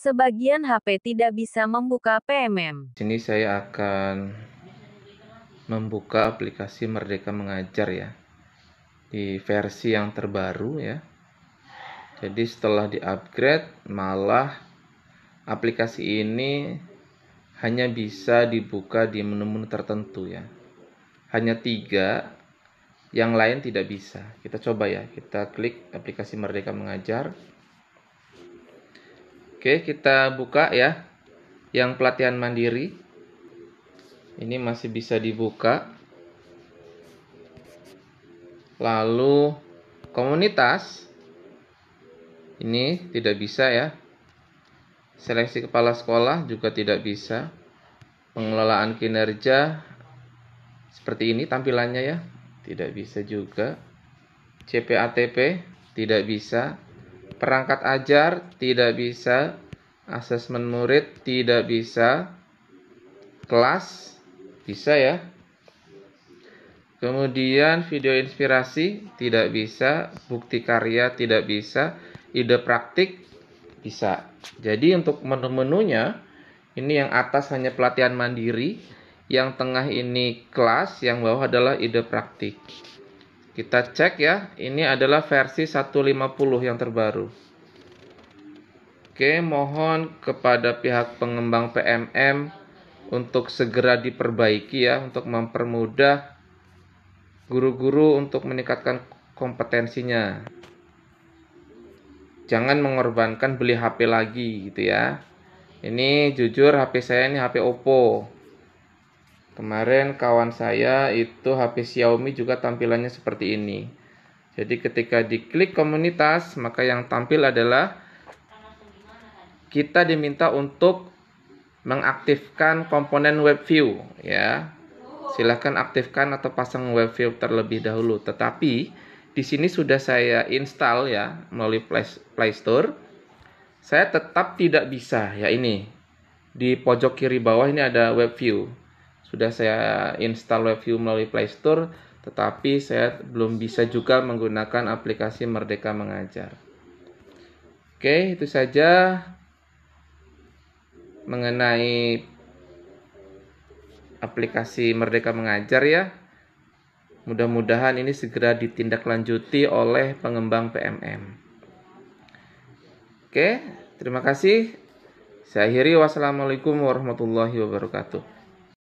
Sebagian HP tidak bisa membuka PMM. Sini saya akan membuka aplikasi Merdeka Mengajar ya. Di versi yang terbaru ya. Jadi setelah di-upgrade malah aplikasi ini hanya bisa dibuka di menu-menu tertentu ya. Hanya tiga yang lain tidak bisa. Kita coba ya, kita klik aplikasi Merdeka Mengajar. Oke, kita buka ya yang pelatihan mandiri. Ini masih bisa dibuka. Lalu komunitas ini tidak bisa ya. Seleksi kepala sekolah juga tidak bisa. Pengelolaan kinerja seperti ini tampilannya ya, tidak bisa juga. CPATP tidak bisa Perangkat ajar tidak bisa, asesmen murid tidak bisa, kelas bisa ya. Kemudian video inspirasi tidak bisa, bukti karya tidak bisa, ide praktik bisa. Jadi untuk menu-menunya ini yang atas hanya pelatihan mandiri, yang tengah ini kelas, yang bawah adalah ide praktik. Kita cek ya, ini adalah versi 150 yang terbaru. Oke, mohon kepada pihak pengembang PMM untuk segera diperbaiki ya untuk mempermudah guru-guru untuk meningkatkan kompetensinya. Jangan mengorbankan beli HP lagi gitu ya. Ini jujur HP saya ini HP Oppo. Kemarin kawan saya itu HP Xiaomi juga tampilannya seperti ini. Jadi ketika diklik komunitas, maka yang tampil adalah kita diminta untuk mengaktifkan komponen web view ya. Silahkan aktifkan atau pasang web view terlebih dahulu. Tetapi di sini sudah saya install ya melalui Play Store. Saya tetap tidak bisa ya ini. Di pojok kiri bawah ini ada web view sudah saya install WebView melalui Play Store, tetapi saya belum bisa juga menggunakan aplikasi Merdeka Mengajar. Oke, itu saja mengenai aplikasi Merdeka Mengajar ya. Mudah-mudahan ini segera ditindaklanjuti oleh pengembang PMM. Oke, terima kasih. Saya akhiri wassalamualaikum warahmatullahi wabarakatuh.